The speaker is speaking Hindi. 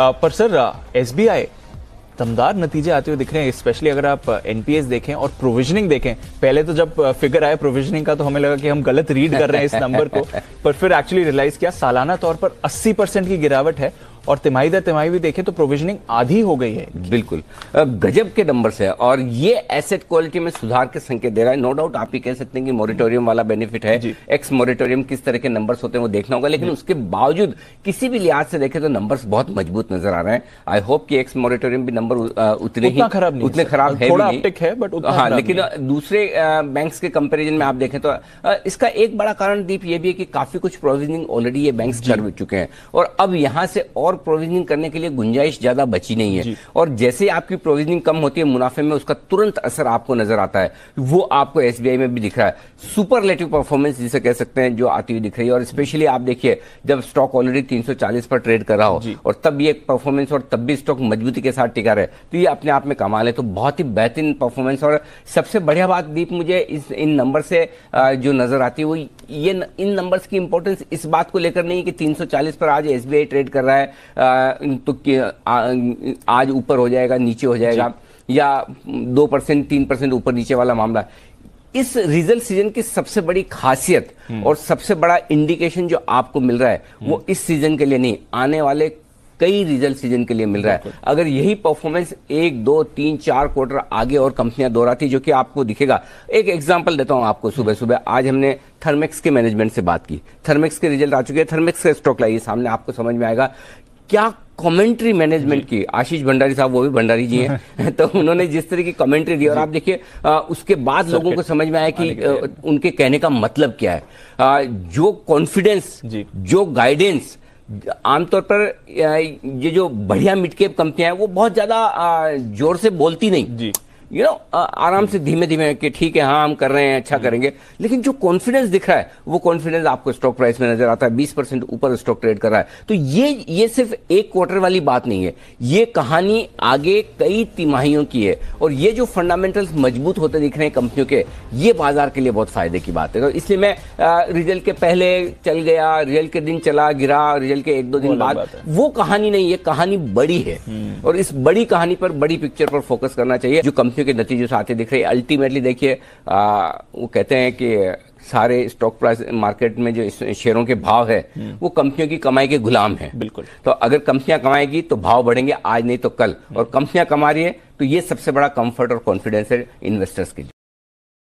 पर सर एस दमदार नतीजे आते हुए दिख रहे हैं स्पेशली अगर आप एनपीएस देखें और प्रोविजनिंग देखें पहले तो जब फिगर आया प्रोविजनिंग का तो हमें लगा कि हम गलत रीड कर रहे हैं इस नंबर को पर फिर एक्चुअली रियलाइज किया सालाना तौर पर 80 परसेंट की गिरावट है और तिमाही दर तिमाही भी देखें तो प्रोविजनिंग आधी हो गई है बिल्कुल गजब के नंबर है और ये एसेट क्वालिटी में सुधार के संकेत दे रहा है नो डाउट आप ही कह सकते हैं कि मॉरिटोरियम वाला बेनिफिट है एक्स मॉरिटोरियम किस तरह के नंबर्स होते हैं वो देखना होगा लेकिन उसके बावजूद किसी भी लिहाज से देखें तो नंबर बहुत मजबूत नजर आ रहे हैं आई होप कि एक्स मॉरिटोरियम भी नंबर उतने ही खराब उतने खराब है बट हाँ लेकिन दूसरे बैंक के कंपेरिजन में आप देखें तो इसका एक बड़ा कारण दीप ये भी है कि काफी कुछ प्रोविजनिंग ऑलरेडी ये बैंक कर चुके हैं और अब यहां से और और प्रोविजनिंग करने के लिए गुंजाइश ज़्यादा बची नहीं है और जैसे आपकी प्रोविजनिंग कम होती है मुनाफे में उसका तुरंत असर आपको नजर आता है वो आपको एस में भी दिख रहा है सुपरलेटिव परफॉर्मेंस जिसे कह सकते हैं जो आती हुई दिख रही है और स्पेशली आप देखिए जब स्टॉक ऑलरेडी तीन पर ट्रेड कर रहा हो और तब ये परफॉर्मेंस और तब भी स्टॉक मजबूती के साथ टिका रहे तो ये अपने आप में कमाल है तो बहुत ही बेहतरीन परफॉर्मेंस और सबसे बढ़िया बात दीप मुझे इस इन नंबर से जो नजर आती है वो ये न, इन नंबर्स की इंपॉर्टेंस इस बात को लेकर नहीं है कि 340 पर आज एस ट्रेड कर रहा है आ, तो आ, आज ऊपर हो जाएगा नीचे हो जाएगा या दो परसेंट तीन परसेंट ऊपर नीचे वाला मामला इस रिजल्ट सीजन की सबसे बड़ी खासियत हम्म। और सबसे बड़ा इंडिकेशन जो आपको मिल रहा है वो हम्म। इस सीजन के लिए नहीं आने वाले कई रिजल्ट सीजन के लिए मिल रहा है अगर यही परफॉर्मेंस एक दो तीन चार क्वार्टर आगे और कंपनियां दोहराती जो कि आपको दिखेगा एक एग्जाम्पल देता हूं आपको सुबह हम्म। सुबह आज हमने थर्मेक्स के मैनेजमेंट से बात की थर्मेक्स के रिजल्ट आ चुके हैं थर्मेक्स का स्टॉक लाइए सामने आपको समझ में आएगा क्या कमेंट्री मैनेजमेंट की आशीष भंडारी साहब वो भी भंडारी जी हैं तो उन्होंने जिस तरह की कमेंट्री दी और आप देखिए उसके बाद लोगों को समझ में आया कि उनके कहने का मतलब क्या है आ, जो कॉन्फिडेंस जो गाइडेंस आमतौर पर ये जो बढ़िया मिडकेप कंपनियां हैं वो बहुत ज्यादा जोर से बोलती नहीं जी यू नो आराम से धीमे धीमे कि ठीक है हाँ हम कर रहे हैं अच्छा हम्म। करेंगे लेकिन जो कॉन्फिडेंस दिख रहा है वो कॉन्फिडेंस आपको स्टॉक प्राइस में नजर आता है बीस परसेंट ऊपर स्टॉक ट्रेड कर रहा है तो ये ये सिर्फ एक क्वार्टर वाली बात नहीं है ये कहानी आगे कई तिमाहियों की है और ये जो फंडामेंटल्स मजबूत होते दिख रहे हैं कंपनियों के ये बाजार के लिए बहुत फायदे की बात है तो इसलिए मैं रिजल्ट के पहले चल गया रिजल्ट के दिन चला गिरा रिजल्ट के एक दो दिन बाद वो कहानी नहीं है कहानी बड़ी है हम्म। और इस बड़ी कहानी पर बड़ी पिक्चर पर फोकस करना चाहिए जो कंपनी कंपनियों के नतीजे से आते दिख रहे हैं अल्टीमेटली देखिए वो कहते हैं कि सारे स्टॉक प्राइस मार्केट में जो शेयरों के भाव है हम्म। वो कंपनियों की कमाई के गुलाम है बिल्कुल तो अगर कंपनियां कमाएगी तो भाव बढ़ेंगे आज नहीं तो कल और हम्म। कंपनियां कमा रही है तो ये सबसे बड़ा कंफर्ट और कॉन्फिडेंस है इन्वेस्टर्स के लिए